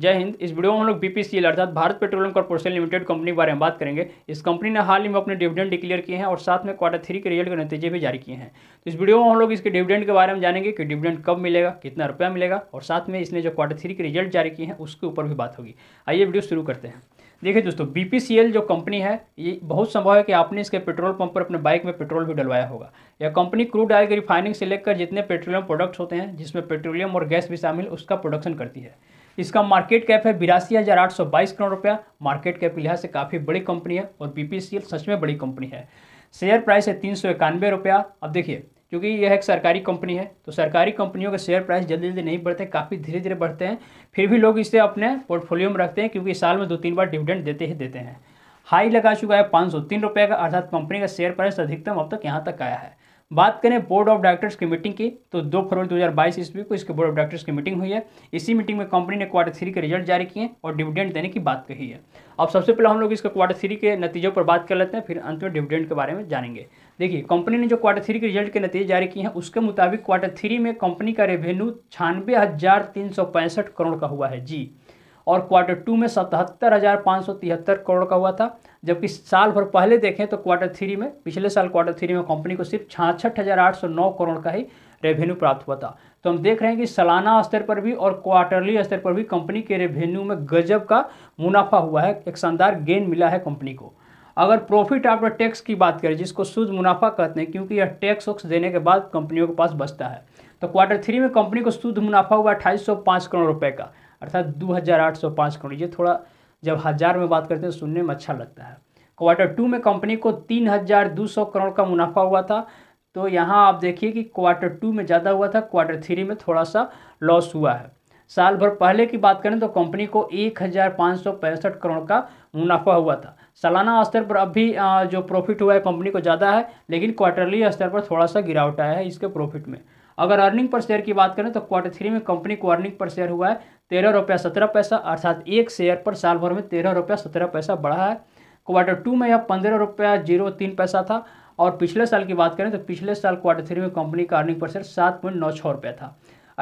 जय हिंद इस वीडियो में हम लोग बीपीसीएल अर्थात Bharat petroleum corporation limited company के बारे में बात करेंगे इस कंपनी ने हाल ही में अपने डिविडेंड डिक्लेयर किए हैं और साथ में क्वार्टर थ्री के रिजल्ट के नतीजे भी जारी किए हैं तो इस वीडियो में हम लोग इसके डिविडेंड के बारे में जानेंगे कि डिविडेंड कब मिलेगा कितना रुपया मिलेगा और साथ में इसने जो क्वार्टर थ्री के रिजल्ट जारी किए हैं उसके ऊपर भी बात होगी आइए वीडियो शुरू करते हैं देखिए दोस्तों बीपीसीएल जो कंपनी है ये बहुत संभव है कि आपने इसके पेट्रोल पंप पर अपने बाइक में पेट्रोल भी डलवाया होगा यह कंपनी क्रूड ऑयल की रिफाइनिंग से लेकर जितने पेट्रोलियम प्रोडक्ट्स होते हैं जिसमें पेट्रोलियम और गैस भी शामिल उसका प्रोडक्शन करती है इसका मार्केट कैप है बिरासी हज़ार आठ सौ बाईस करोड़ रुपया मार्केट कैप लिहाज से काफ़ी बड़ी कंपनी है और बीपीसीएल सच में बड़ी कंपनी है शेयर प्राइस है तीन सौ इक्यानवे रुपया अब देखिए क्योंकि यह एक सरकारी कंपनी है तो सरकारी कंपनियों के शेयर प्राइस जल्दी जल्दी नहीं बढ़ते काफ़ी धीरे धीरे बढ़ते हैं फिर भी लोग इसे अपने पोर्टफोलियो में रखते हैं क्योंकि साल में दो तीन बार डिविडेंड देते ही देते हैं हाई लगा चुका है पाँच सौ तीन रुपये का अर्थात कंपनी का शेयर प्राइस अधिकतम अब तक यहाँ तक आया है बात करें बोर्ड ऑफ डायरेक्टर्स की मीटिंग की तो दो फरवरी 2022 ईस्वी को इसके बोर्ड ऑफ डायरेक्टर्स की मीटिंग हुई है इसी मीटिंग में कंपनी ने क्वार्टर थ्री के रिजल्ट जारी किए और डिविडेंड देने की बात कही है अब सबसे पहले हम लोग इसके क्वार्टर थ्री के नतीजों पर बात कर लेते हैं फिर अंत में डिविडेंड के बारे में जानेंगे देखिए कंपनी ने जो क्वार्टर थ्री के रिजल्ट के नतीजे जारी किए हैं उसके मुताबिक क्वार्टर थ्री में कंपनी का रेवेन्यू छियानवे करोड़ का हुआ है जी और क्वार्टर टू में सतहत्तर हज़ार पाँच सौ तिहत्तर करोड़ का हुआ था जबकि साल भर पहले देखें तो क्वार्टर थ्री में पिछले साल क्वार्टर थ्री में कंपनी को सिर्फ छाछठ हज़ार आठ सौ नौ करोड़ का ही रेवेन्यू प्राप्त हुआ था तो हम देख रहे हैं कि सालाना स्तर पर भी और क्वार्टरली स्तर पर भी कंपनी के रेवेन्यू में गजब का मुनाफा हुआ है एक शानदार गेन मिला है कंपनी को अगर प्रॉफिट आफ्टर टैक्स की बात करें जिसको शुद्ध मुनाफा कहते हैं क्योंकि यह टैक्स वक्स देने के बाद कंपनियों के पास बचता है तो क्वार्टर थ्री में कंपनी को शुद्ध मुनाफा हुआ अट्ठाईस करोड़ रुपये का अर्थात दो हज़ार आठ सौ पाँच करोड़ ये थोड़ा जब हज़ार में बात करते हैं तो सुनने में अच्छा लगता है क्वार्टर टू में कंपनी को तीन हज़ार दो सौ करोड़ का मुनाफा हुआ था तो यहाँ आप देखिए कि क्वार्टर टू में ज़्यादा हुआ था क्वार्टर थ्री में थोड़ा सा लॉस हुआ है साल भर पहले की बात करें तो कंपनी को एक हज़ार पाँच सौ पैंसठ करोड़ का मुनाफा हुआ था सालाना स्तर पर अब भी जो प्रॉफिट हुआ है कंपनी को ज़्यादा है लेकिन क्वार्टरली स्तर पर थोड़ा सा गिरावट आया है इसके प्रॉफिट में अगर अर्निंग पर शेयर की बात करें तो क्वार्टर थ्री में कंपनी को अर्निंग पर शेयर हुआ है तेरह रुपया सत्रह पैसा अर्थात एक शेयर पर साल भर में तेरह रुपया सत्रह पैसा बढ़ा है क्वार्टर टू में यह पंद्रह रुपया जीरो तीन पैसा था और पिछले साल की बात करें तो पिछले साल क्वार्टर थ्री में कंपनी का अर्निंग पर शेयर सात पॉइंट नौ छः रुपया था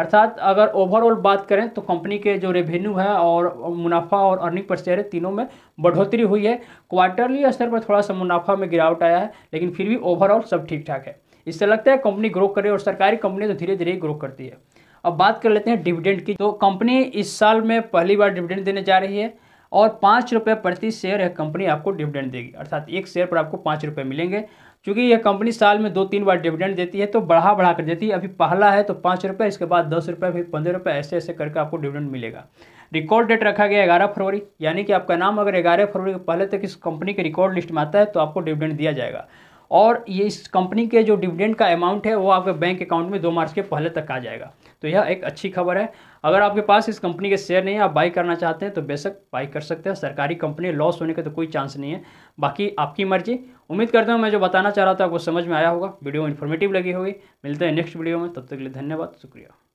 अर्थात अगर ओवरऑल बात करें तो कंपनी के जो रेवेन्यू है और मुनाफा और अर्निंग पर शेयर है तीनों में बढ़ोतरी हुई है क्वार्टरली स्तर पर थोड़ा सा मुनाफा में गिरावट आया है लेकिन फिर भी ओवरऑल सब ठीक ठाक है इससे लगता है कंपनी ग्रो करे और सरकारी कंपनी तो धीरे धीरे ग्रो करती है अब बात कर लेते हैं डिविडेंड की तो कंपनी इस साल में पहली बार डिविडेंड देने जा रही है और पाँच रुपये प्रति शेयर यह कंपनी आपको डिविडेंड देगी अर्थात एक शेयर पर आपको पाँच रुपये मिलेंगे क्योंकि यह कंपनी साल में दो तीन बार डिविडेंड देती है तो बढ़ा बढ़ा कर देती है अभी पहला है तो पाँच रुपये इसके बाद दस रुपये फिर पंद्रह रुपये ऐसे ऐसे करके आपको डिविडेंड मिलेगा रिकॉर्ड डेट रखा गया ग्यारह फरवरी यानी कि आपका नाम अगर ग्यारह फरवरी के पहले तक इस कंपनी के रिकॉर्ड लिस्ट में आता है तो आपको डिविडेंड दिया जाएगा और ये इस कंपनी के जो डिविडेंड का अमाउंट है वो आपके बैंक अकाउंट में दो मार्च के पहले तक आ जाएगा तो यह एक अच्छी खबर है अगर आपके पास इस कंपनी के शेयर नहीं है आप बाई करना चाहते हैं तो बेशक बाई कर सकते हैं सरकारी कंपनी लॉस होने का तो कोई चांस नहीं है बाकी आपकी मर्जी उम्मीद करता हूँ मैं जो बताना चाह रहा था आपको समझ में आया होगा वीडियो इन्फॉर्मेटिव लगी होगी मिलते हैं नेक्स्ट वीडियो में तब तक के लिए धन्यवाद शुक्रिया